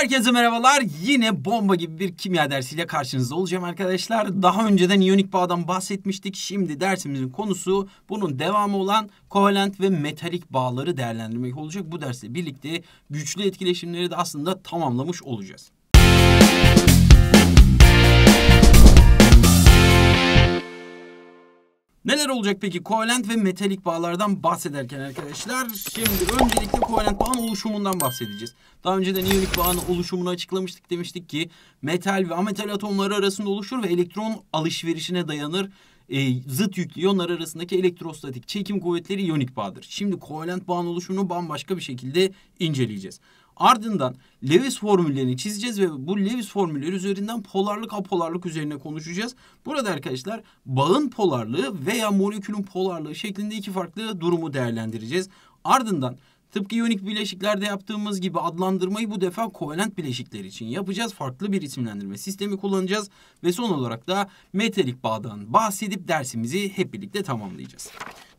Herkese merhabalar. Yine bomba gibi bir kimya dersiyle karşınızda olacağım arkadaşlar. Daha önceden iyonik bağdan bahsetmiştik. Şimdi dersimizin konusu bunun devamı olan kovalent ve metalik bağları değerlendirmek olacak. Bu dersle birlikte güçlü etkileşimleri de aslında tamamlamış olacağız. Neler olacak peki kovalent ve metalik bağlardan bahsederken arkadaşlar? Şimdi öncelikle kovalent bağın oluşumundan bahsedeceğiz. Daha önce de iyonik bağın oluşumunu açıklamıştık. Demiştik ki metal ve ametal atomları arasında oluşur ve elektron alışverişine dayanır. E, zıt yüklü iyonlar arasındaki elektrostatik çekim kuvvetleri iyonik bağdır. Şimdi kovalent bağın oluşumunu bambaşka bir şekilde inceleyeceğiz. Ardından Lewis formüllerini çizeceğiz ve bu Lewis formülleri üzerinden polarlık apolarlık üzerine konuşacağız. Burada arkadaşlar bağın polarlığı veya molekülün polarlığı şeklinde iki farklı durumu değerlendireceğiz. Ardından Tıpkı iyonik bileşiklerde yaptığımız gibi adlandırmayı bu defa kovalent bileşikler için yapacağız. Farklı bir isimlendirme sistemi kullanacağız ve son olarak da metalik bağdan bahsedip dersimizi hep birlikte tamamlayacağız.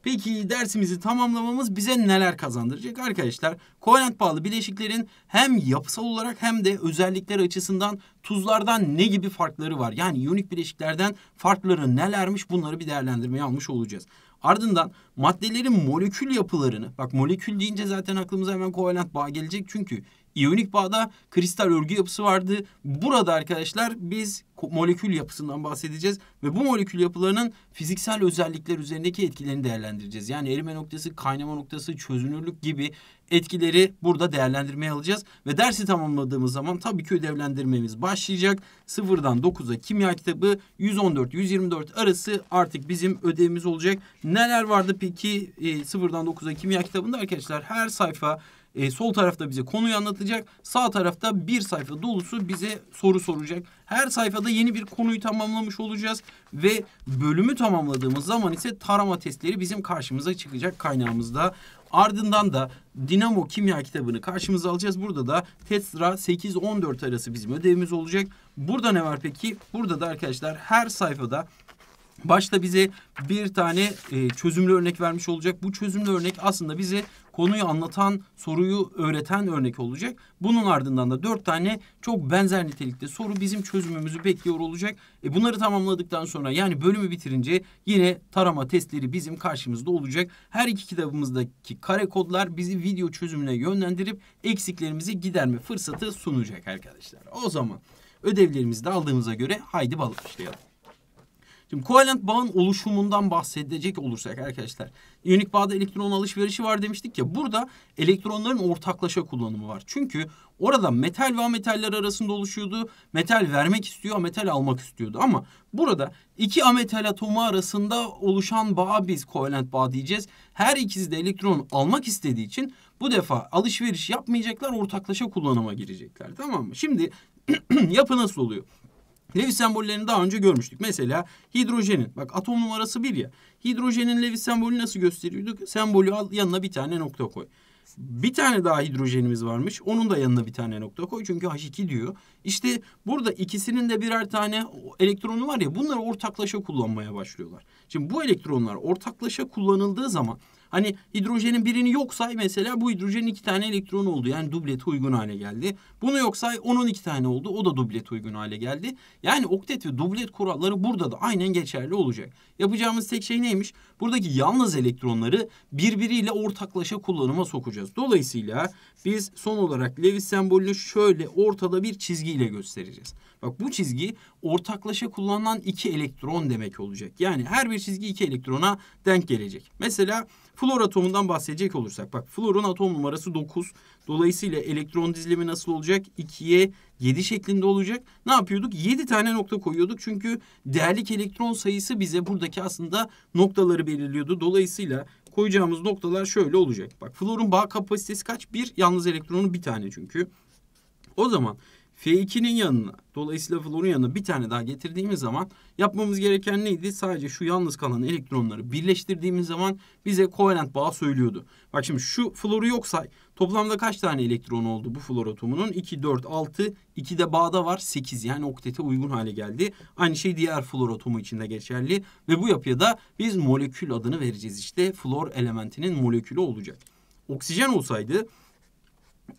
Peki dersimizi tamamlamamız bize neler kazandıracak? Arkadaşlar kovalent bağlı bileşiklerin hem yapısal olarak hem de özellikler açısından tuzlardan ne gibi farkları var? Yani iyonik bileşiklerden farkları nelermiş bunları bir değerlendirmeye almış olacağız. Ardından maddelerin molekül yapılarını, bak molekül deyince zaten aklımıza hemen kovalent bağ gelecek çünkü iyonik bağda kristal örgü yapısı vardı. Burada arkadaşlar biz molekül yapısından bahsedeceğiz ve bu molekül yapılarının fiziksel özellikler üzerindeki etkilerini değerlendireceğiz. Yani erime noktası, kaynama noktası, çözünürlük gibi etkileri burada değerlendirmeye alacağız ve dersi tamamladığımız zaman tabii ki ödevlendirmemiz başlayacak. Sıfırdan 9'a kimya kitabı 114-124 arası artık bizim ödevimiz olacak. Neler vardı peki e, sıfırdan 9'a kimya kitabında arkadaşlar her sayfa e, sol tarafta bize konuyu anlatacak. Sağ tarafta bir sayfa dolusu bize soru soracak. Her sayfada yeni bir konuyu tamamlamış olacağız. Ve bölümü tamamladığımız zaman ise tarama testleri bizim karşımıza çıkacak kaynağımızda. Ardından da Dinamo Kimya kitabını karşımıza alacağız. Burada da Tetra 8-14 arası bizim ödevimiz olacak. Burada ne var peki? Burada da arkadaşlar her sayfada Başta bize bir tane e, çözümlü örnek vermiş olacak. Bu çözümlü örnek aslında bize konuyu anlatan, soruyu öğreten örnek olacak. Bunun ardından da dört tane çok benzer nitelikte soru bizim çözümümüzü bekliyor olacak. E bunları tamamladıktan sonra yani bölümü bitirince yine tarama testleri bizim karşımızda olacak. Her iki kitabımızdaki kare kodlar bizi video çözümüne yönlendirip eksiklerimizi giderme fırsatı sunacak arkadaşlar. O zaman ödevlerimizi de aldığımıza göre haydi başlayalım. Şimdi kovalent bağın oluşumundan bahsedecek olursak arkadaşlar. İyonik bağda elektron alışverişi var demiştik ya. Burada elektronların ortaklaşa kullanımı var. Çünkü orada metal ve ametaller arasında oluşuyordu. Metal vermek istiyor, metal almak istiyordu. Ama burada iki ametal atomu arasında oluşan bağa biz kovalent bağ diyeceğiz. Her ikisi de elektron almak istediği için bu defa alışveriş yapmayacaklar, ortaklaşa kullanıma girecekler. Tamam mı? Şimdi yapı nasıl oluyor? Lewis sembollerini daha önce görmüştük. Mesela hidrojenin bak atom numarası bir ya. Hidrojenin Lewis sembolü nasıl gösteriyorduk? Sembolü al yanına bir tane nokta koy. Bir tane daha hidrojenimiz varmış. Onun da yanına bir tane nokta koy. Çünkü H2 diyor. İşte burada ikisinin de birer tane elektronu var ya bunları ortaklaşa kullanmaya başlıyorlar. Şimdi bu elektronlar ortaklaşa kullanıldığı zaman hani hidrojenin birini yok say mesela bu hidrojenin iki tane elektron oldu. Yani dublet uygun hale geldi. Bunu yok say onun iki tane oldu. O da dublet uygun hale geldi. Yani oktet ve dublet kuralları burada da aynen geçerli olacak. Yapacağımız tek şey neymiş? Buradaki yalnız elektronları birbiriyle ortaklaşa kullanıma sokacağız. Dolayısıyla biz son olarak Lewis sembolünü şöyle ortada bir çizgiyle göstereceğiz. Bak bu çizgi ortaklaşa kullanılan iki elektron demek olacak. Yani her bir çizgi iki elektrona denk gelecek. Mesela flor atomundan bahsedecek olursak. Bak florun atom numarası 9. Dolayısıyla elektron dizilimi nasıl olacak? 2'ye 7 şeklinde olacak. Ne yapıyorduk? 7 tane nokta koyuyorduk. Çünkü değerlik elektron sayısı bize buradaki aslında noktaları belirliyordu. Dolayısıyla koyacağımız noktalar şöyle olacak. Bak florun bağ kapasitesi kaç? Bir. Yalnız elektronu bir tane çünkü. O zaman F2'nin yanına dolayısıyla florun yanına bir tane daha getirdiğimiz zaman yapmamız gereken neydi? Sadece şu yalnız kalan elektronları birleştirdiğimiz zaman bize kovalent bağı söylüyordu. Bak şimdi şu floru yok Toplamda kaç tane elektron oldu bu flor atomunun? 2, 4, 6, 2 de bağda var 8 yani oktete uygun hale geldi. Aynı şey diğer flor atomu için de geçerli ve bu yapıya da biz molekül adını vereceğiz. işte flor elementinin molekülü olacak. Oksijen olsaydı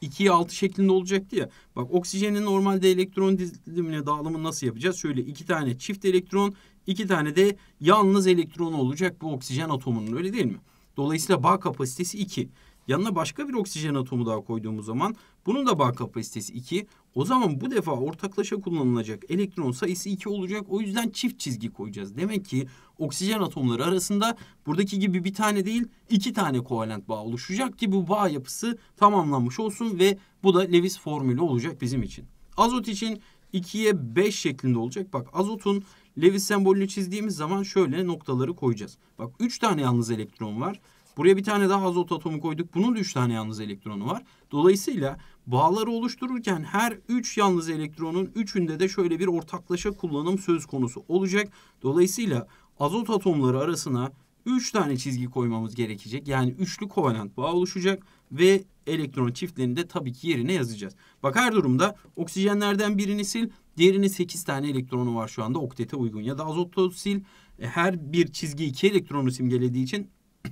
2'ye 6 şeklinde olacaktı ya. Bak oksijenin normalde elektron dizilimine dağılımı nasıl yapacağız? Şöyle iki tane çift elektron, iki tane de yalnız elektron olacak bu oksijen atomunun öyle değil mi? Dolayısıyla bağ kapasitesi 2. Yanına başka bir oksijen atomu daha koyduğumuz zaman bunun da bağ kapasitesi 2. O zaman bu defa ortaklaşa kullanılacak elektron sayısı 2 olacak. O yüzden çift çizgi koyacağız. Demek ki oksijen atomları arasında buradaki gibi bir tane değil iki tane kovalent bağ oluşacak ki bu bağ yapısı tamamlanmış olsun ve bu da Lewis formülü olacak bizim için. Azot için 2'ye 5 şeklinde olacak. Bak azotun Lewis sembolünü çizdiğimiz zaman şöyle noktaları koyacağız. Bak 3 tane yalnız elektron var. Buraya bir tane daha azot atomu koyduk. Bunun da 3 tane yalnız elektronu var. Dolayısıyla Bağları oluştururken her 3 yalnız elektronun 3'ünde de şöyle bir ortaklaşa kullanım söz konusu olacak. Dolayısıyla azot atomları arasına 3 tane çizgi koymamız gerekecek. Yani üçlü kovalent bağ oluşacak ve elektron çiftlerini de tabii ki yerine yazacağız. Bak her durumda oksijenlerden birini sil, diğerini 8 tane elektronu var şu anda oktete uygun. Ya da azotu sil, e, her bir çizgi 2 elektronu simgelediği için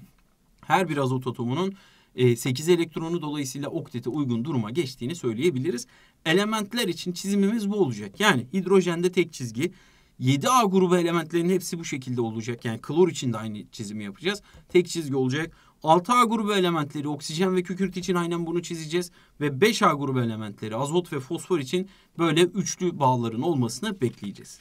her bir azot atomunun 8 e, elektronu dolayısıyla oktete uygun duruma geçtiğini söyleyebiliriz. Elementler için çizimimiz bu olacak. Yani hidrojende tek çizgi. 7A grubu elementlerin hepsi bu şekilde olacak. Yani klor için de aynı çizimi yapacağız. Tek çizgi olacak. 6A grubu elementleri oksijen ve kükürt için aynen bunu çizeceğiz. Ve 5A grubu elementleri azot ve fosfor için böyle üçlü bağların olmasını bekleyeceğiz.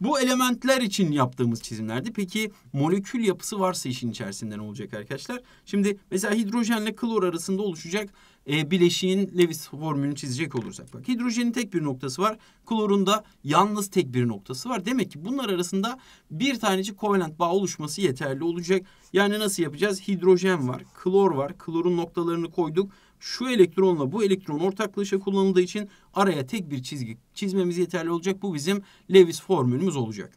Bu elementler için yaptığımız çizimlerdi. Peki molekül yapısı varsa işin içerisinde ne olacak arkadaşlar? Şimdi mesela hidrojenle klor arasında oluşacak e, bileşiğin Lewis formülünü çizecek olursak. Bak hidrojenin tek bir noktası var. Klorun da yalnız tek bir noktası var. Demek ki bunlar arasında bir tanecik kovalent bağ oluşması yeterli olacak. Yani nasıl yapacağız? Hidrojen var, klor var. Klorun noktalarını koyduk şu elektronla bu elektron ortaklaşa kullanıldığı için araya tek bir çizgi çizmemiz yeterli olacak. Bu bizim Lewis formülümüz olacak.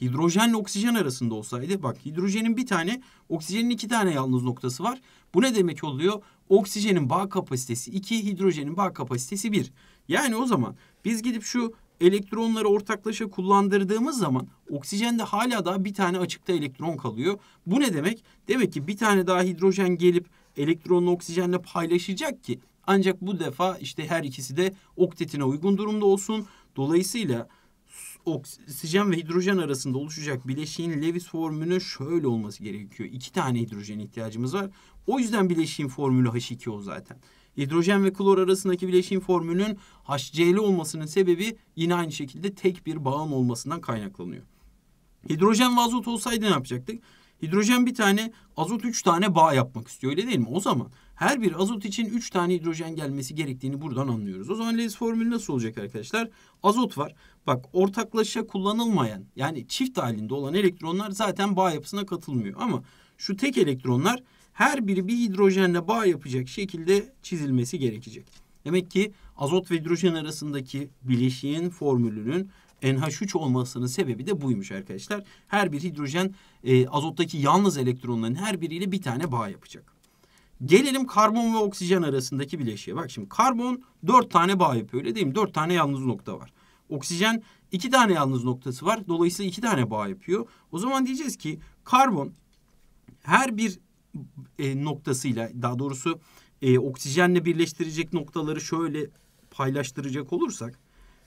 Hidrojenle oksijen arasında olsaydı bak hidrojenin bir tane oksijenin iki tane yalnız noktası var. Bu ne demek oluyor? Oksijenin bağ kapasitesi 2 hidrojenin bağ kapasitesi 1. Yani o zaman biz gidip şu elektronları ortaklaşa kullandırdığımız zaman oksijende hala daha bir tane açıkta elektron kalıyor. Bu ne demek? Demek ki bir tane daha hidrojen gelip elektronunu oksijenle paylaşacak ki ancak bu defa işte her ikisi de oktetine uygun durumda olsun. Dolayısıyla oksijen ve hidrojen arasında oluşacak bileşiğin Lewis formülü şöyle olması gerekiyor. İki tane hidrojen ihtiyacımız var. O yüzden bileşiğin formülü H2O zaten. Hidrojen ve klor arasındaki bileşiğin formülünün HCl olmasının sebebi yine aynı şekilde tek bir bağın olmasından kaynaklanıyor. Hidrojen ve azot olsaydı ne yapacaktık? Hidrojen bir tane, azot üç tane bağ yapmak istiyor öyle değil mi? O zaman her bir azot için üç tane hidrojen gelmesi gerektiğini buradan anlıyoruz. O zaman Lewis formülü nasıl olacak arkadaşlar? Azot var. Bak ortaklaşa kullanılmayan yani çift halinde olan elektronlar zaten bağ yapısına katılmıyor. Ama şu tek elektronlar her biri bir hidrojenle bağ yapacak şekilde çizilmesi gerekecek. Demek ki azot ve hidrojen arasındaki bileşiğin formülünün NH3 olmasının sebebi de buymuş arkadaşlar. Her bir hidrojen e, azottaki yalnız elektronların her biriyle bir tane bağ yapacak. Gelelim karbon ve oksijen arasındaki bileşiğe. Bak şimdi karbon dört tane bağ yapıyor öyle değil mi? Dört tane yalnız nokta var. Oksijen iki tane yalnız noktası var. Dolayısıyla iki tane bağ yapıyor. O zaman diyeceğiz ki karbon her bir e, noktasıyla daha doğrusu e, oksijenle birleştirecek noktaları şöyle paylaştıracak olursak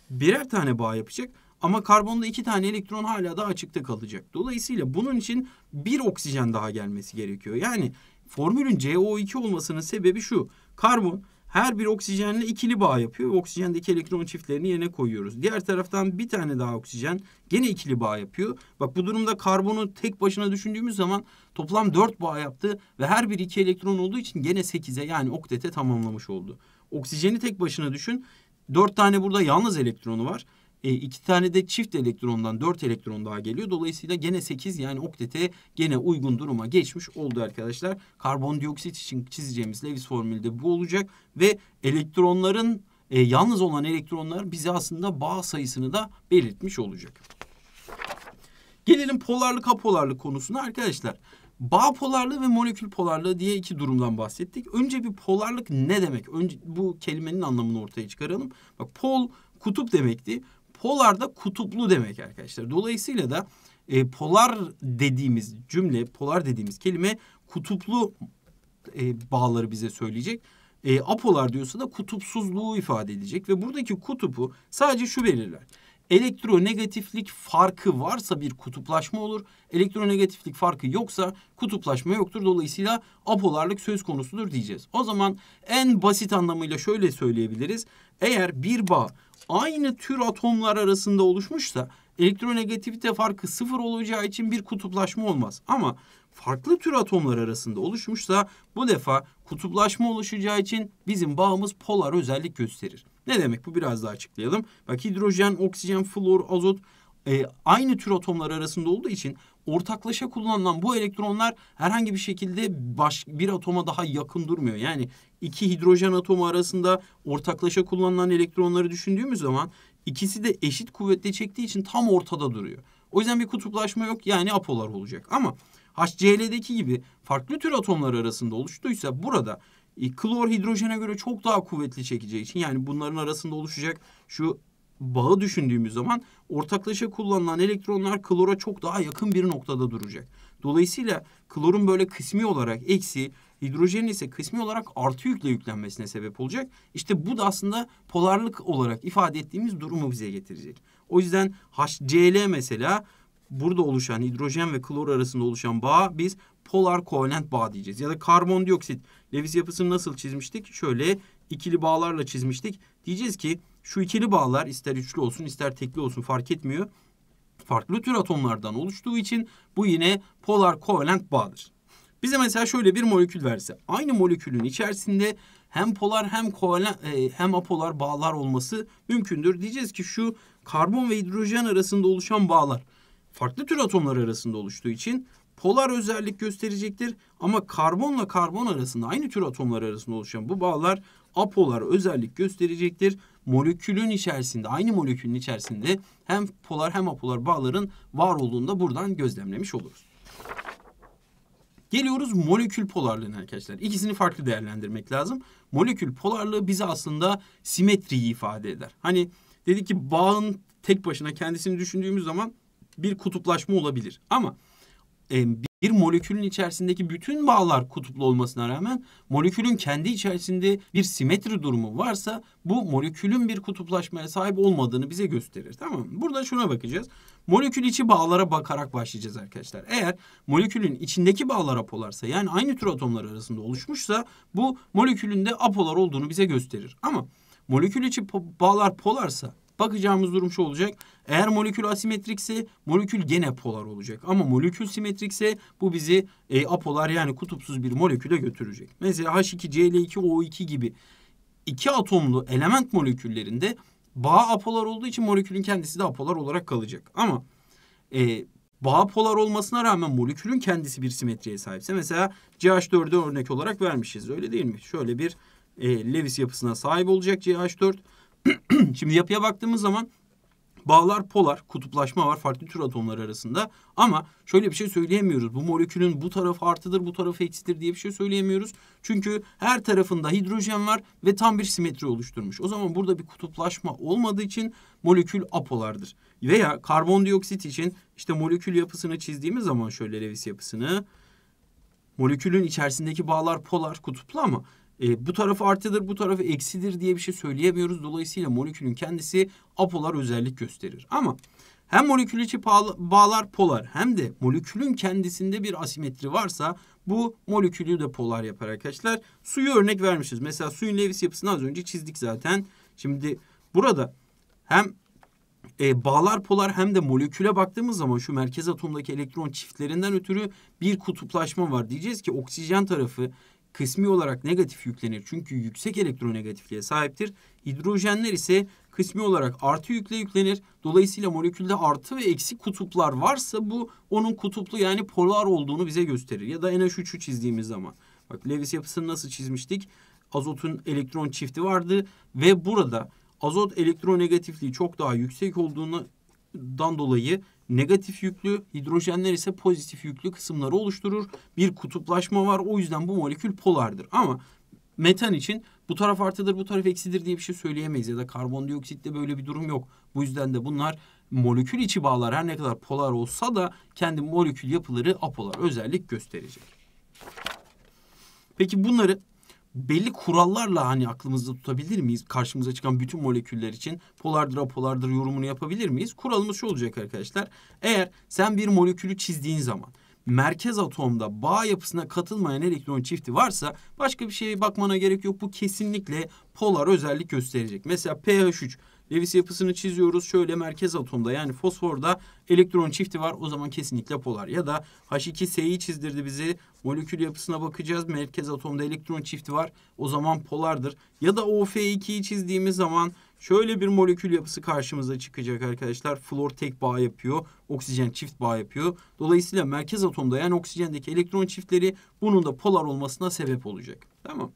birer tane bağ yapacak. Ama karbonda iki tane elektron hala da açıkta kalacak. Dolayısıyla bunun için bir oksijen daha gelmesi gerekiyor. Yani formülün CO2 olmasının sebebi şu. Karbon her bir oksijenle ikili bağ yapıyor ve oksijendeki elektron çiftlerini yerine koyuyoruz. Diğer taraftan bir tane daha oksijen gene ikili bağ yapıyor. Bak bu durumda karbonu tek başına düşündüğümüz zaman toplam dört bağ yaptı ve her bir iki elektron olduğu için gene sekize yani oktete tamamlamış oldu. Oksijeni tek başına düşün. Dört tane burada yalnız elektronu var. E, iki tane de çift elektrondan dört elektron daha geliyor. Dolayısıyla gene sekiz yani oktete gene uygun duruma geçmiş oldu arkadaşlar. Karbondioksit için çizeceğimiz Lewis formülde bu olacak. Ve elektronların e, yalnız olan elektronlar bize aslında bağ sayısını da belirtmiş olacak. Gelelim polarlık apolarlık konusuna arkadaşlar. Bağ polarlığı ve molekül polarlığı diye iki durumdan bahsettik. Önce bir polarlık ne demek? Önce bu kelimenin anlamını ortaya çıkaralım. Bak pol kutup demekti. Polar da kutuplu demek arkadaşlar. Dolayısıyla da e, polar dediğimiz cümle, polar dediğimiz kelime kutuplu e, bağları bize söyleyecek. E, apolar diyorsa da kutupsuzluğu ifade edecek ve buradaki kutupu sadece şu belirler. Elektronegatiflik farkı varsa bir kutuplaşma olur. Elektronegatiflik farkı yoksa kutuplaşma yoktur. Dolayısıyla apolarlık söz konusudur diyeceğiz. O zaman en basit anlamıyla şöyle söyleyebiliriz. Eğer bir bağ aynı tür atomlar arasında oluşmuşsa elektronegativite farkı sıfır olacağı için bir kutuplaşma olmaz. Ama farklı tür atomlar arasında oluşmuşsa bu defa kutuplaşma oluşacağı için bizim bağımız polar özellik gösterir. Ne demek bu biraz daha açıklayalım. Bak hidrojen, oksijen, flor, azot e, aynı tür atomlar arasında olduğu için ortaklaşa kullanılan bu elektronlar herhangi bir şekilde baş, bir atoma daha yakın durmuyor. Yani iki hidrojen atomu arasında ortaklaşa kullanılan elektronları düşündüğümüz zaman ikisi de eşit kuvvetle çektiği için tam ortada duruyor. O yüzden bir kutuplaşma yok yani apolar olacak. Ama HCl'deki gibi farklı tür atomlar arasında oluştuysa burada e, klor hidrojene göre çok daha kuvvetli çekeceği için yani bunların arasında oluşacak şu bağı düşündüğümüz zaman ortaklaşa kullanılan elektronlar klora çok daha yakın bir noktada duracak. Dolayısıyla klorun böyle kısmi olarak eksi, hidrojenin ise kısmi olarak artı yükle yüklenmesine sebep olacak. İşte bu da aslında polarlık olarak ifade ettiğimiz durumu bize getirecek. O yüzden HCl mesela burada oluşan hidrojen ve klor arasında oluşan bağa biz polar kovalent bağ diyeceğiz. Ya da karbondioksit. Lewis yapısını nasıl çizmiştik? Şöyle ikili bağlarla çizmiştik. Diyeceğiz ki şu ikili bağlar ister üçlü olsun ister tekli olsun fark etmiyor. Farklı tür atomlardan oluştuğu için bu yine polar kovalent bağdır. Bize mesela şöyle bir molekül verse aynı molekülün içerisinde hem polar hem kovalent e, hem apolar bağlar olması mümkündür. Diyeceğiz ki şu karbon ve hidrojen arasında oluşan bağlar farklı tür atomlar arasında oluştuğu için polar özellik gösterecektir. Ama karbonla karbon arasında aynı tür atomlar arasında oluşan bu bağlar apolar özellik gösterecektir. Molekülün içerisinde aynı molekülün içerisinde hem polar hem apolar bağların var olduğunu da buradan gözlemlemiş oluruz. Geliyoruz molekül polarlığına arkadaşlar. İkisini farklı değerlendirmek lazım. Molekül polarlığı bize aslında simetriyi ifade eder. Hani dedi ki bağın tek başına kendisini düşündüğümüz zaman bir kutuplaşma olabilir. Ama e, bir molekülün içerisindeki bütün bağlar kutuplu olmasına rağmen molekülün kendi içerisinde bir simetri durumu varsa bu molekülün bir kutuplaşmaya sahip olmadığını bize gösterir. Tamam mı? Burada şuna bakacağız. Molekül içi bağlara bakarak başlayacağız arkadaşlar. Eğer molekülün içindeki bağlar apolarsa yani aynı tür atomlar arasında oluşmuşsa bu molekülün de apolar olduğunu bize gösterir. Ama molekül içi bağlar polarsa Bakacağımız durum şu olacak. Eğer molekül asimetrikse molekül gene polar olacak. Ama molekül simetrikse bu bizi e, apolar yani kutupsuz bir moleküle götürecek. Mesela H2Cl2O2 gibi iki atomlu element moleküllerinde bağ apolar olduğu için molekülün kendisi de apolar olarak kalacak. Ama e, bağ polar olmasına rağmen molekülün kendisi bir simetriye sahipse mesela CH4'e örnek olarak vermişiz öyle değil mi? Şöyle bir e, Lewis yapısına sahip olacak CH4 Şimdi yapıya baktığımız zaman bağlar polar, kutuplaşma var farklı tür atomlar arasında. Ama şöyle bir şey söyleyemiyoruz. Bu molekülün bu tarafı artıdır, bu tarafı eksidir diye bir şey söyleyemiyoruz. Çünkü her tarafında hidrojen var ve tam bir simetri oluşturmuş. O zaman burada bir kutuplaşma olmadığı için molekül apolardır. Veya karbondioksit için işte molekül yapısını çizdiğimiz zaman şöyle Lewis yapısını... Molekülün içerisindeki bağlar polar, kutuplu ama e, bu tarafı artıdır, bu tarafı eksidir diye bir şey söyleyemiyoruz. Dolayısıyla molekülün kendisi apolar özellik gösterir. Ama hem molekül içi bağlar polar hem de molekülün kendisinde bir asimetri varsa bu molekülü de polar yapar arkadaşlar. Suyu örnek vermişiz. Mesela suyun Lewis yapısını az önce çizdik zaten. Şimdi burada hem e, bağlar polar hem de moleküle baktığımız zaman şu merkez atomdaki elektron çiftlerinden ötürü bir kutuplaşma var. Diyeceğiz ki oksijen tarafı kısmi olarak negatif yüklenir. Çünkü yüksek elektronegatifliğe sahiptir. Hidrojenler ise kısmi olarak artı yükle yüklenir. Dolayısıyla molekülde artı ve eksi kutuplar varsa bu onun kutuplu yani polar olduğunu bize gösterir. Ya da NH3'ü çizdiğimiz zaman. Bak Lewis yapısını nasıl çizmiştik? Azotun elektron çifti vardı ve burada azot elektronegatifliği çok daha yüksek olduğundan dolayı Negatif yüklü hidrojenler ise pozitif yüklü kısımları oluşturur. Bir kutuplaşma var o yüzden bu molekül polardır. Ama metan için bu taraf artıdır bu taraf eksidir diye bir şey söyleyemeyiz. Ya da karbondioksitte böyle bir durum yok. Bu yüzden de bunlar molekül içi bağlar her ne kadar polar olsa da kendi molekül yapıları apolar özellik gösterecek. Peki bunları belli kurallarla hani aklımızda tutabilir miyiz? Karşımıza çıkan bütün moleküller için polardır apolardır yorumunu yapabilir miyiz? Kuralımız şu olacak arkadaşlar. Eğer sen bir molekülü çizdiğin zaman merkez atomda bağ yapısına katılmayan elektron çifti varsa başka bir şeye bakmana gerek yok. Bu kesinlikle polar özellik gösterecek. Mesela pH3 Lewis yapısını çiziyoruz. Şöyle merkez atomda yani fosforda elektron çifti var. O zaman kesinlikle polar. Ya da H2S'yi çizdirdi bizi. Molekül yapısına bakacağız. Merkez atomda elektron çifti var. O zaman polardır. Ya da OF2'yi çizdiğimiz zaman Şöyle bir molekül yapısı karşımıza çıkacak arkadaşlar. Flor tek bağ yapıyor. Oksijen çift bağ yapıyor. Dolayısıyla merkez atomda yani oksijendeki elektron çiftleri bunun da polar olmasına sebep olacak. Tamam.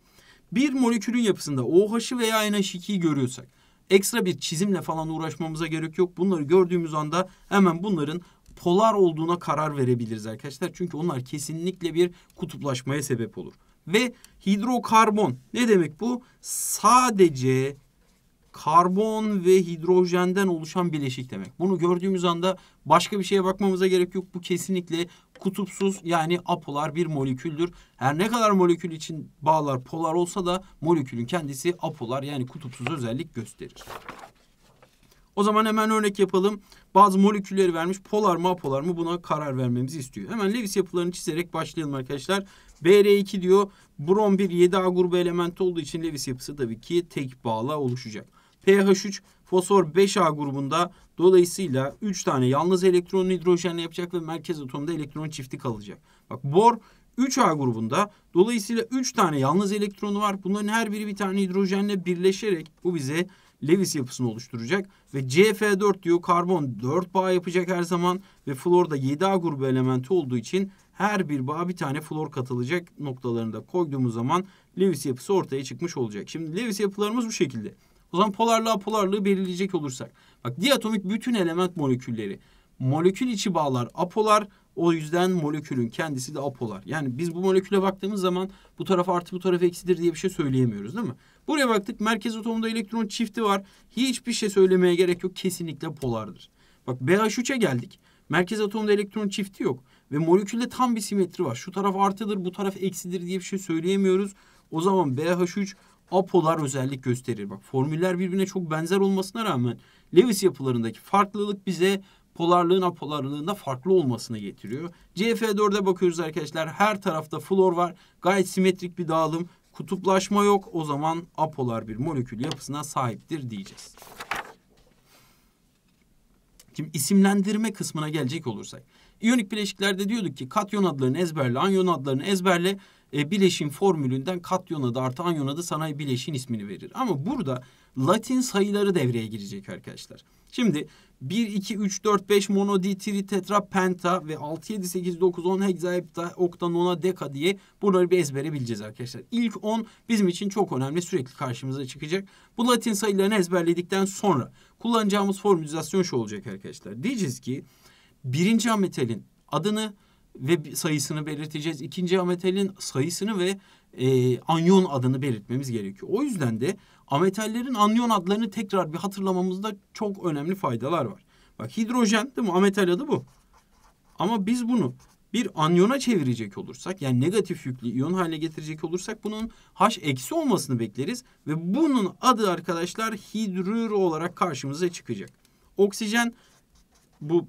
Bir molekülün yapısında OH'ı veya NH2'yi görüyorsak ekstra bir çizimle falan uğraşmamıza gerek yok. Bunları gördüğümüz anda hemen bunların polar olduğuna karar verebiliriz arkadaşlar. Çünkü onlar kesinlikle bir kutuplaşmaya sebep olur. Ve hidrokarbon ne demek bu? Sadece karbon ve hidrojenden oluşan bileşik demek. Bunu gördüğümüz anda başka bir şeye bakmamıza gerek yok. Bu kesinlikle kutupsuz yani apolar bir moleküldür. Her ne kadar molekül için bağlar polar olsa da molekülün kendisi apolar yani kutupsuz özellik gösterir. O zaman hemen örnek yapalım. Bazı molekülleri vermiş polar mı apolar mı buna karar vermemizi istiyor. Hemen Lewis yapılarını çizerek başlayalım arkadaşlar. BR2 diyor brom bir 7A grubu elementi olduğu için Lewis yapısı tabii ki tek bağla oluşacak pH3 fosfor 5A grubunda dolayısıyla 3 tane yalnız elektron hidrojenle yapacak ve merkez atomda elektron çifti kalacak. Bak bor 3A grubunda dolayısıyla 3 tane yalnız elektronu var. Bunların her biri bir tane hidrojenle birleşerek bu bize Lewis yapısını oluşturacak ve CF4 diyor karbon 4 bağ yapacak her zaman ve flor da 7A grubu elementi olduğu için her bir bağ bir tane flor katılacak noktalarında koyduğumuz zaman Lewis yapısı ortaya çıkmış olacak. Şimdi Lewis yapılarımız bu şekilde. O zaman polarlığa polarlığı belirleyecek olursak. Bak diatomik bütün element molekülleri. Molekül içi bağlar apolar. O yüzden molekülün kendisi de apolar. Yani biz bu moleküle baktığımız zaman bu taraf artı bu taraf eksidir diye bir şey söyleyemiyoruz değil mi? Buraya baktık merkez atomda elektron çifti var. Hiçbir şey söylemeye gerek yok. Kesinlikle polardır. Bak BH3'e geldik. Merkez atomda elektron çifti yok. Ve molekülde tam bir simetri var. Şu taraf artıdır bu taraf eksidir diye bir şey söyleyemiyoruz. O zaman BH3 apolar özellik gösterir. Bak formüller birbirine çok benzer olmasına rağmen Lewis yapılarındaki farklılık bize polarlığın apolarlığında farklı olmasını getiriyor. CF4'e bakıyoruz arkadaşlar. Her tarafta flor var. Gayet simetrik bir dağılım. Kutuplaşma yok. O zaman apolar bir molekül yapısına sahiptir diyeceğiz. Şimdi isimlendirme kısmına gelecek olursak. İyonik bileşiklerde diyorduk ki katyon adlarını ezberle, anyon adlarını ezberle e, bileşin formülünden katyon adı artı anyon adı sanayi bileşin ismini verir. Ama burada Latin sayıları devreye girecek arkadaşlar. Şimdi 1, 2, 3, 4, 5 mono, di, tri, tetra, penta ve 6, 7, 8, 9, 10 hexahepta, oktan, ona, deka diye bunları bir ezbere bileceğiz arkadaşlar. İlk 10 bizim için çok önemli sürekli karşımıza çıkacak. Bu Latin sayılarını ezberledikten sonra kullanacağımız formülizasyon şu olacak arkadaşlar. Diyeceğiz ki birinci ametalin adını ve sayısını belirteceğiz. İkinci ametalin sayısını ve e, anyon adını belirtmemiz gerekiyor. O yüzden de ametallerin anyon adlarını tekrar bir hatırlamamızda çok önemli faydalar var. Bak hidrojen değil mi? Ametal adı bu. Ama biz bunu bir anyona çevirecek olursak yani negatif yüklü iyon hale getirecek olursak bunun H eksi olmasını bekleriz ve bunun adı arkadaşlar hidrür olarak karşımıza çıkacak. Oksijen bu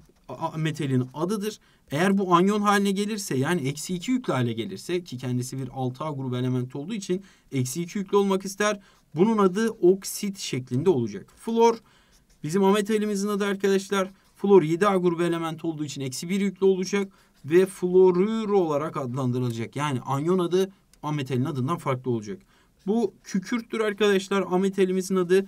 metalin adıdır eğer bu anyon haline gelirse yani eksi 2 yüklü hale gelirse ki kendisi bir 6A grubu elementi olduğu için eksi 2 yüklü olmak ister. Bunun adı oksit şeklinde olacak. Flor bizim ametalimizin adı arkadaşlar. Flor 7A grubu element olduğu için eksi 1 yüklü olacak ve florür olarak adlandırılacak. Yani anyon adı ametalin adından farklı olacak. Bu kükürttür arkadaşlar. Ametalimizin adı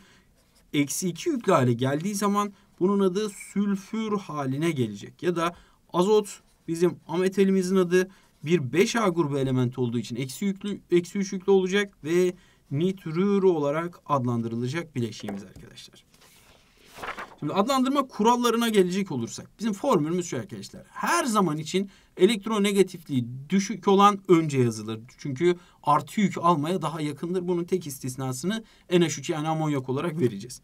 eksi 2 yüklü hale geldiği zaman bunun adı sülfür haline gelecek. Ya da Azot bizim ametalimizin adı. Bir 5A grubu elementi olduğu için eksi, yüklü, eksi 3 yüklü olacak ve nitrürü olarak adlandırılacak bileşiğimiz arkadaşlar. Şimdi adlandırma kurallarına gelecek olursak bizim formülümüz şu arkadaşlar. Her zaman için elektronegatifliği düşük olan önce yazılır. Çünkü artı yük almaya daha yakındır. Bunun tek istisnasını NH3 yani amonyak olarak vereceğiz.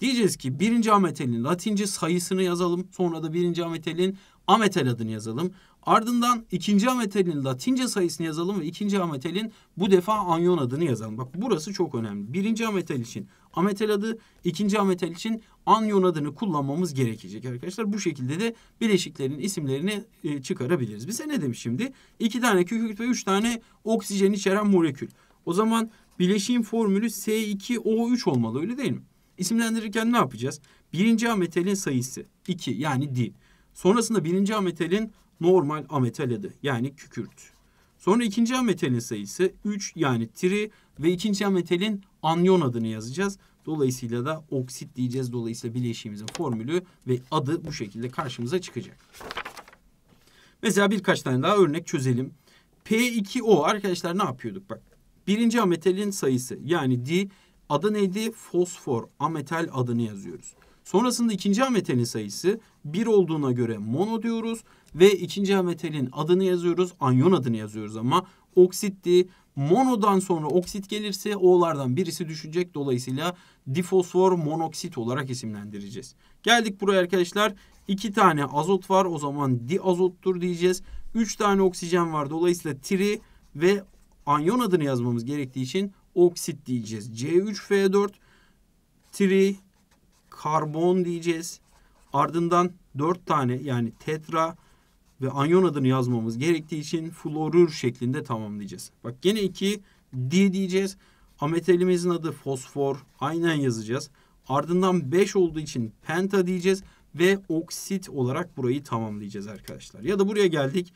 Diyeceğiz ki birinci ametalin latince sayısını yazalım. Sonra da birinci ametalin ametel adını yazalım. Ardından ikinci ametelin latince sayısını yazalım ve ikinci ametelin bu defa anyon adını yazalım. Bak burası çok önemli. Birinci ametel için ametel adı, ikinci ametel için anyon adını kullanmamız gerekecek arkadaşlar. Bu şekilde de bileşiklerin isimlerini e, çıkarabiliriz. Bize ne demiş şimdi? İki tane kükürt ve üç tane oksijen içeren molekül. O zaman bileşiğin formülü S2O3 olmalı öyle değil mi? İsimlendirirken ne yapacağız? Birinci ametelin sayısı 2 yani di. Sonrasında birinci ametalin normal ametal adı yani kükürt. Sonra ikinci ametalin sayısı 3 yani tri ve ikinci ametalin anyon adını yazacağız. Dolayısıyla da oksit diyeceğiz. Dolayısıyla bileşiğimizin formülü ve adı bu şekilde karşımıza çıkacak. Mesela birkaç tane daha örnek çözelim. P2O arkadaşlar ne yapıyorduk bak. Birinci ametalin sayısı yani di adı neydi? Fosfor ametal adını yazıyoruz. Sonrasında ikinci ametelin sayısı 1 olduğuna göre mono diyoruz ve ikinci ametelin adını yazıyoruz. Anyon adını yazıyoruz ama oksitti. Monodan sonra oksit gelirse O'lardan birisi düşecek. Dolayısıyla difosfor monoksit olarak isimlendireceğiz. Geldik buraya arkadaşlar. İki tane azot var. O zaman diazottur diyeceğiz. Üç tane oksijen var. Dolayısıyla tri ve anyon adını yazmamız gerektiği için oksit diyeceğiz. C3F4 tri karbon diyeceğiz. Ardından 4 tane yani tetra ve anyon adını yazmamız gerektiği için florür şeklinde tamamlayacağız. Bak gene 2 D diyeceğiz. Ametalimizin adı fosfor. Aynen yazacağız. Ardından 5 olduğu için penta diyeceğiz ve oksit olarak burayı tamamlayacağız arkadaşlar. Ya da buraya geldik.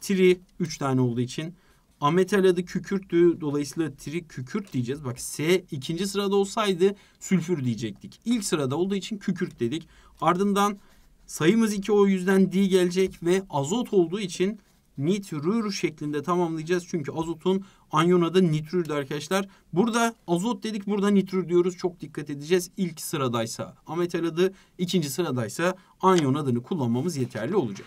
Tri 3 tane olduğu için Ametal adı kükürttü. Dolayısıyla tri kükürt diyeceğiz. Bak S ikinci sırada olsaydı sülfür diyecektik. İlk sırada olduğu için kükürt dedik. Ardından sayımız 2 o yüzden D gelecek ve azot olduğu için nitrür şeklinde tamamlayacağız. Çünkü azotun anyon adı nitrürdü arkadaşlar. Burada azot dedik burada nitrür diyoruz. Çok dikkat edeceğiz. İlk sıradaysa ametal adı ikinci sıradaysa anyon adını kullanmamız yeterli olacak.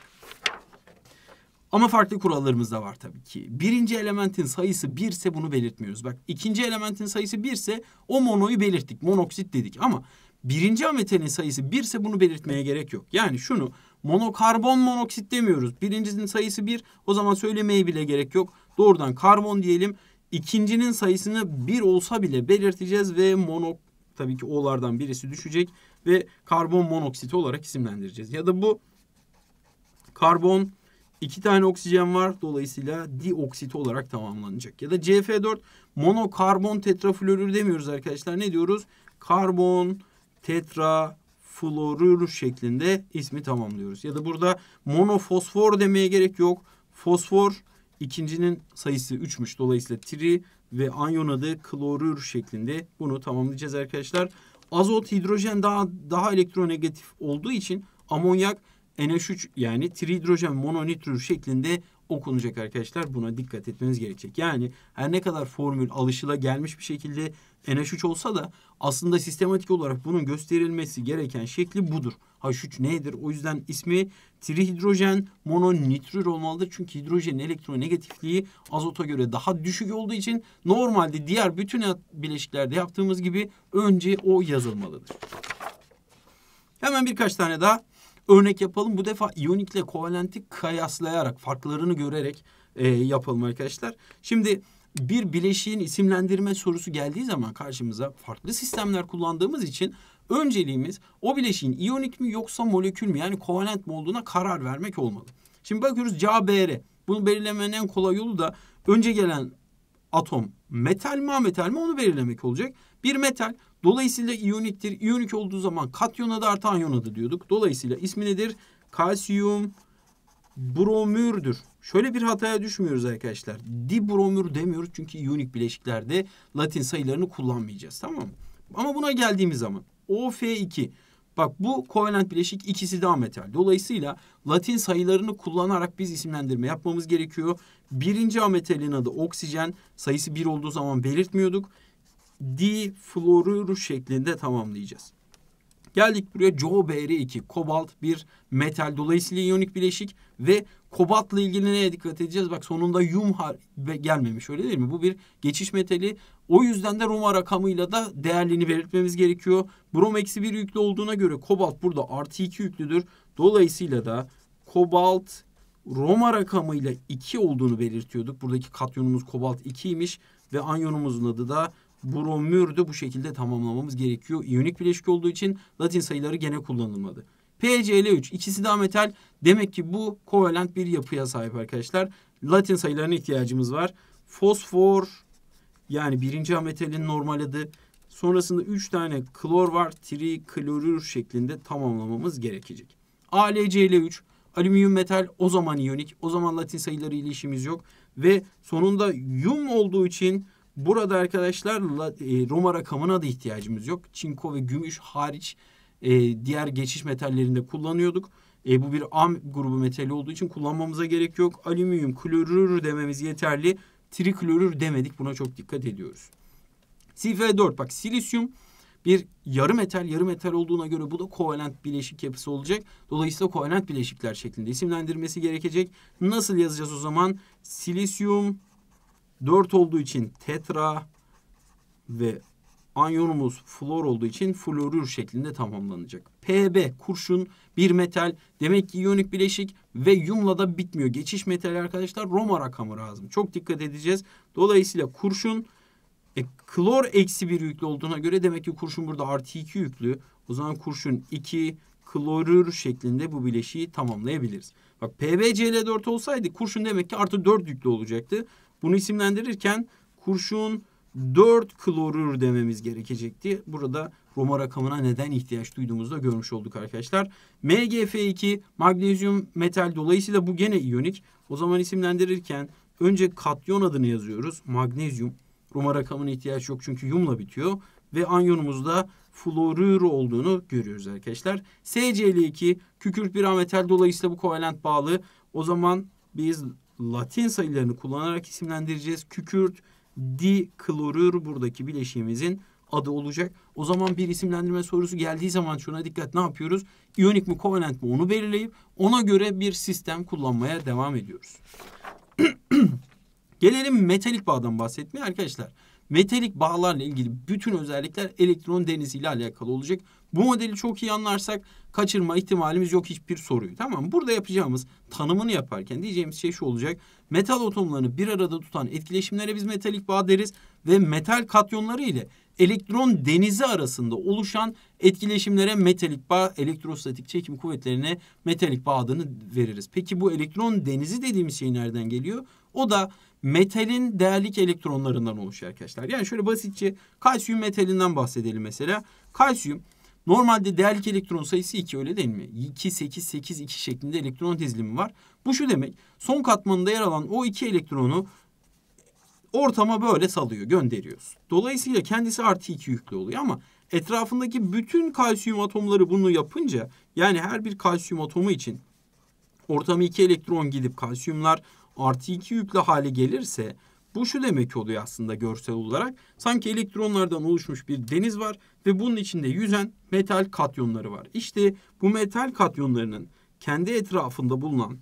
Ama farklı kurallarımız da var tabii ki. Birinci elementin sayısı birse bunu belirtmiyoruz. Bak ikinci elementin sayısı birse o monoyu belirttik. Monoksit dedik ama birinci ametelin sayısı birse bunu belirtmeye gerek yok. Yani şunu monokarbon monoksit demiyoruz. birincisinin sayısı bir o zaman söylemeye bile gerek yok. Doğrudan karbon diyelim. İkincinin sayısını bir olsa bile belirteceğiz ve monok tabii ki olardan birisi düşecek ve karbon monoksit olarak isimlendireceğiz. Ya da bu karbon İki tane oksijen var. Dolayısıyla dioksit olarak tamamlanacak. Ya da CF4 monokarbon tetraflorür demiyoruz arkadaşlar. Ne diyoruz? Karbon tetraflorür şeklinde ismi tamamlıyoruz. Ya da burada monofosfor demeye gerek yok. Fosfor ikincinin sayısı 3'müş. Dolayısıyla tri ve anyon adı klorür şeklinde bunu tamamlayacağız arkadaşlar. Azot, hidrojen daha daha elektronegatif olduğu için amonyak NH3 yani trihidrojen mononitrür şeklinde okunacak arkadaşlar. Buna dikkat etmeniz gerekecek. Yani her ne kadar formül alışıla gelmiş bir şekilde NH3 olsa da aslında sistematik olarak bunun gösterilmesi gereken şekli budur. H3 nedir? O yüzden ismi trihidrojen mononitrür olmalıdır. Çünkü hidrojenin elektronegatifliği azota göre daha düşük olduğu için normalde diğer bütün bileşiklerde yaptığımız gibi önce o yazılmalıdır. Hemen birkaç tane daha örnek yapalım. Bu defa iyonikle kovalenti kıyaslayarak, farklarını görerek e, yapalım arkadaşlar. Şimdi bir bileşiğin isimlendirme sorusu geldiği zaman karşımıza farklı sistemler kullandığımız için önceliğimiz o bileşiğin iyonik mi yoksa molekül mü yani kovalent mi olduğuna karar vermek olmalı. Şimdi bakıyoruz CaBr. Bunu belirlemenin en kolay yolu da önce gelen atom metal mi metal mi onu belirlemek olacak. Bir metal Dolayısıyla iyoniktir. İyonik olduğu zaman katyon adı artı anyon adı diyorduk. Dolayısıyla ismi nedir? Kalsiyum bromürdür. Şöyle bir hataya düşmüyoruz arkadaşlar. Dibromür demiyoruz çünkü iyonik bileşiklerde Latin sayılarını kullanmayacağız. Tamam mı? Ama buna geldiğimiz zaman OF2 Bak bu kovalent bileşik ikisi de ametal. Dolayısıyla Latin sayılarını kullanarak biz isimlendirme yapmamız gerekiyor. Birinci ametalin adı oksijen. Sayısı bir olduğu zaman belirtmiyorduk difluorür şeklinde tamamlayacağız. Geldik buraya COBr2 kobalt bir metal dolayısıyla iyonik bileşik ve kobaltla ilgili neye dikkat edeceğiz? Bak sonunda yum gelmemiş öyle değil mi? Bu bir geçiş metali. O yüzden de Roma rakamıyla da değerliğini belirtmemiz gerekiyor. Brom eksi bir yüklü olduğuna göre kobalt burada artı iki yüklüdür. Dolayısıyla da kobalt Roma rakamıyla iki olduğunu belirtiyorduk. Buradaki katyonumuz kobalt ikiymiş ve anyonumuzun adı da Bromürdü bu şekilde tamamlamamız gerekiyor. İyonik bileşik olduğu için Latin sayıları gene kullanılmadı. PCl3 ikisi de metal. Demek ki bu kovalent bir yapıya sahip arkadaşlar. Latin sayılarına ihtiyacımız var. Fosfor yani birinci ametalin normal adı. Sonrasında 3 tane klor var. Triklorür şeklinde tamamlamamız gerekecek. AlCl3 alüminyum metal o zaman iyonik. O zaman Latin sayıları ile işimiz yok. Ve sonunda yum olduğu için Burada arkadaşlar e, Roma rakamına da ihtiyacımız yok. Çinko ve gümüş hariç e, diğer geçiş metallerinde kullanıyorduk. E, bu bir am grubu metali olduğu için kullanmamıza gerek yok. Alüminyum klorür dememiz yeterli. Triklorür demedik. Buna çok dikkat ediyoruz. Sif4 bak silisyum bir yarı metal yarı metal olduğuna göre bu da kovalent bileşik yapısı olacak. Dolayısıyla kovalent bileşikler şeklinde isimlendirmesi gerekecek. Nasıl yazacağız o zaman? Silisyum 4 olduğu için tetra ve anyonumuz flor olduğu için florür şeklinde tamamlanacak. PB kurşun bir metal demek ki iyonik bileşik ve yumla da bitmiyor. Geçiş metali arkadaşlar Roma rakamı lazım. Çok dikkat edeceğiz. Dolayısıyla kurşun e, klor eksi bir yüklü olduğuna göre demek ki kurşun burada artı iki yüklü. O zaman kurşun iki klorür şeklinde bu bileşiği tamamlayabiliriz. Bak PBCl4 olsaydı kurşun demek ki artı dört yüklü olacaktı. Bunu isimlendirirken kurşun 4 klorür dememiz gerekecekti. Burada Roma rakamına neden ihtiyaç duyduğumuzu da görmüş olduk arkadaşlar. MgF2 magnezyum metal dolayısıyla bu gene iyonik. O zaman isimlendirirken önce katyon adını yazıyoruz. Magnezyum. Roma rakamına ihtiyaç yok çünkü yumla bitiyor. Ve anyonumuzda florür olduğunu görüyoruz arkadaşlar. SCl2 kükürt bir metal dolayısıyla bu kovalent bağlı. O zaman biz Latin sayılarını kullanarak isimlendireceğiz. Kükürt klorür buradaki bileşiğimizin adı olacak. O zaman bir isimlendirme sorusu geldiği zaman şuna dikkat ne yapıyoruz? İyonik mi kovalent mi onu belirleyip ona göre bir sistem kullanmaya devam ediyoruz. Gelelim metalik bağdan bahsetmeye arkadaşlar. Metalik bağlarla ilgili bütün özellikler elektron deniziyle alakalı olacak. Bu modeli çok iyi anlarsak kaçırma ihtimalimiz yok hiçbir soruyu. Tamam Burada yapacağımız tanımını yaparken diyeceğimiz şey şu olacak. Metal atomlarını bir arada tutan etkileşimlere biz metalik bağ deriz ve metal katyonları ile elektron denizi arasında oluşan etkileşimlere metalik bağ, elektrostatik çekim kuvvetlerine metalik bağ adını veririz. Peki bu elektron denizi dediğimiz şey nereden geliyor? O da metalin değerlik elektronlarından oluşuyor arkadaşlar. Yani şöyle basitçe kalsiyum metalinden bahsedelim mesela. Kalsiyum Normalde değerlik elektron sayısı 2 öyle değil mi? 2, 8, 8, 2 şeklinde elektron dizilimi var. Bu şu demek son katmanında yer alan o iki elektronu ortama böyle salıyor gönderiyoruz. Dolayısıyla kendisi artı 2 yüklü oluyor ama etrafındaki bütün kalsiyum atomları bunu yapınca yani her bir kalsiyum atomu için ortama 2 elektron gidip kalsiyumlar artı 2 yüklü hale gelirse bu şu demek oluyor aslında görsel olarak. Sanki elektronlardan oluşmuş bir deniz var ve bunun içinde yüzen metal katyonları var. İşte bu metal katyonlarının kendi etrafında bulunan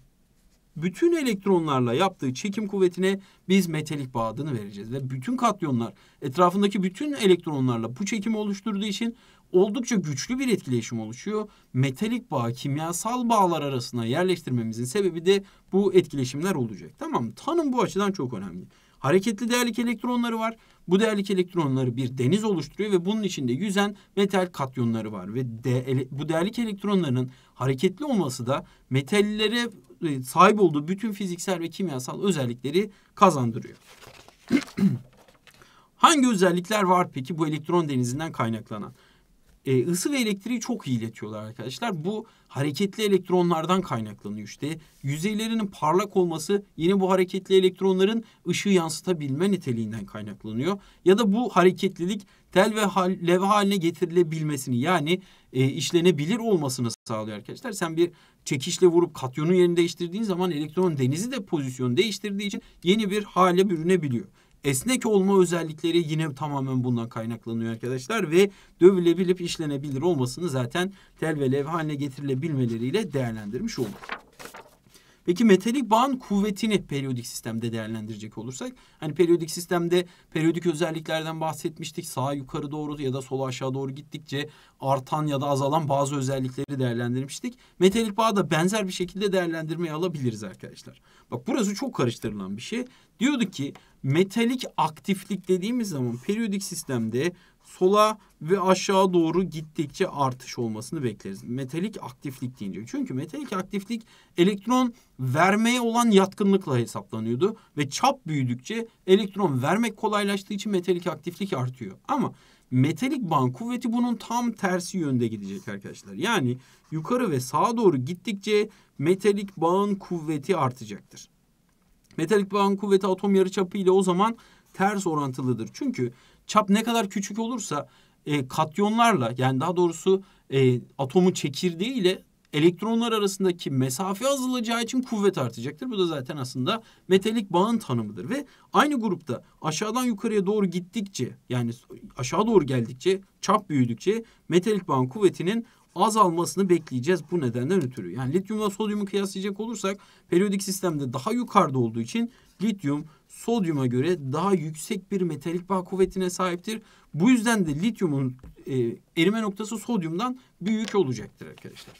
bütün elektronlarla yaptığı çekim kuvvetine biz metalik bağ adını vereceğiz. Ve bütün katyonlar etrafındaki bütün elektronlarla bu çekimi oluşturduğu için oldukça güçlü bir etkileşim oluşuyor. Metalik bağ, kimyasal bağlar arasına yerleştirmemizin sebebi de bu etkileşimler olacak. Tamam Tanım bu açıdan çok önemli hareketli değerlik elektronları var. Bu değerlik elektronları bir deniz oluşturuyor ve bunun içinde yüzen metal katyonları var. Ve de, ele, bu değerlik elektronlarının hareketli olması da metallere e, sahip olduğu bütün fiziksel ve kimyasal özellikleri kazandırıyor. Hangi özellikler var peki bu elektron denizinden kaynaklanan? E, ısı ve elektriği çok iyi iletiyorlar arkadaşlar. Bu hareketli elektronlardan kaynaklanıyor işte. Yüzeylerinin parlak olması yine bu hareketli elektronların ışığı yansıtabilme niteliğinden kaynaklanıyor. Ya da bu hareketlilik tel ve hal, levha haline getirilebilmesini yani e, işlenebilir olmasını sağlıyor arkadaşlar. Sen bir çekişle vurup katyonun yerini değiştirdiğin zaman elektron denizi de pozisyon değiştirdiği için yeni bir hale bürünebiliyor. Esnek olma özellikleri yine tamamen bundan kaynaklanıyor arkadaşlar ve dövülebilip işlenebilir olmasını zaten tel ve levha haline getirilebilmeleriyle değerlendirmiş olduk. Peki metalik bağın kuvvetini periyodik sistemde değerlendirecek olursak hani periyodik sistemde periyodik özelliklerden bahsetmiştik. Sağa yukarı doğru ya da sola aşağı doğru gittikçe artan ya da azalan bazı özellikleri değerlendirmiştik. Metalik bağı da benzer bir şekilde değerlendirmeye alabiliriz arkadaşlar. Bak burası çok karıştırılan bir şey. Diyordu ki metalik aktiflik dediğimiz zaman periyodik sistemde sola ve aşağı doğru gittikçe artış olmasını bekleriz. Metalik aktiflik deyince. Çünkü metalik aktiflik elektron vermeye olan yatkınlıkla hesaplanıyordu ve çap büyüdükçe elektron vermek kolaylaştığı için metalik aktiflik artıyor. Ama metalik band kuvveti bunun tam tersi yönde gidecek arkadaşlar. Yani yukarı ve sağa doğru gittikçe metalik bağın kuvveti artacaktır. Metalik bağın kuvveti atom yarıçapı ile o zaman ters orantılıdır. Çünkü Çap ne kadar küçük olursa e, katyonlarla yani daha doğrusu e, atomu çekirdeğiyle elektronlar arasındaki mesafe azalacağı için kuvvet artacaktır. Bu da zaten aslında metalik bağın tanımıdır ve aynı grupta aşağıdan yukarıya doğru gittikçe yani aşağı doğru geldikçe çap büyüdükçe metalik bağın kuvvetinin azalmasını bekleyeceğiz bu nedenden ötürü. Yani lityumla ve sodyumu kıyaslayacak olursak periyodik sistemde daha yukarıda olduğu için lityum sodyuma göre daha yüksek bir metalik bağ kuvvetine sahiptir. Bu yüzden de lityumun e, erime noktası sodyumdan büyük olacaktır arkadaşlar.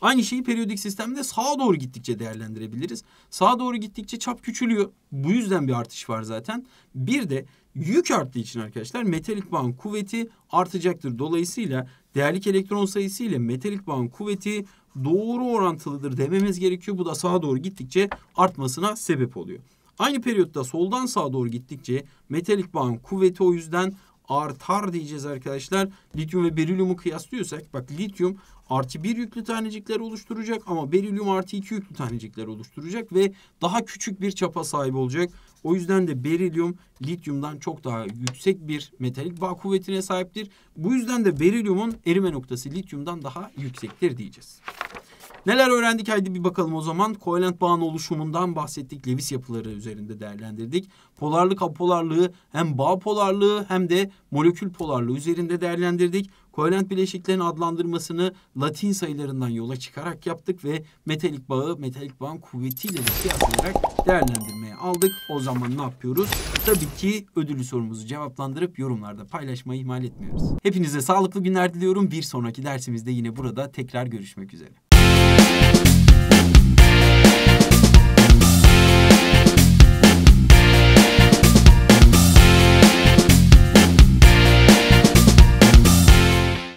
Aynı şeyi periyodik sistemde sağa doğru gittikçe değerlendirebiliriz. Sağa doğru gittikçe çap küçülüyor. Bu yüzden bir artış var zaten. Bir de yük arttığı için arkadaşlar metalik bağın kuvveti artacaktır. Dolayısıyla değerlik elektron sayısı ile metalik bağın kuvveti doğru orantılıdır dememiz gerekiyor. Bu da sağa doğru gittikçe artmasına sebep oluyor. Aynı periyotta soldan sağa doğru gittikçe metalik bağın kuvveti o yüzden artar diyeceğiz arkadaşlar. Lityum ve berilyumu kıyaslıyorsak bak lityum artı bir yüklü tanecikler oluşturacak ama berilyum artı iki yüklü tanecikler oluşturacak ve daha küçük bir çapa sahip olacak. O yüzden de berilyum lityumdan çok daha yüksek bir metalik bağ kuvvetine sahiptir. Bu yüzden de berilyumun erime noktası lityumdan daha yüksektir diyeceğiz. Neler öğrendik haydi bir bakalım o zaman. Kovalent bağın oluşumundan bahsettik. levis yapıları üzerinde değerlendirdik. Polarlık apolarlığı hem bağ polarlığı hem de molekül polarlığı üzerinde değerlendirdik. Kovalent bileşiklerin adlandırmasını Latin sayılarından yola çıkarak yaptık ve metalik bağı metalik bağın kuvvetiyle de kıyaslayarak değerlendirmeye aldık. O zaman ne yapıyoruz? Tabii ki ödüllü sorumuzu cevaplandırıp yorumlarda paylaşmayı ihmal etmiyoruz. Hepinize sağlıklı günler diliyorum. Bir sonraki dersimizde yine burada tekrar görüşmek üzere.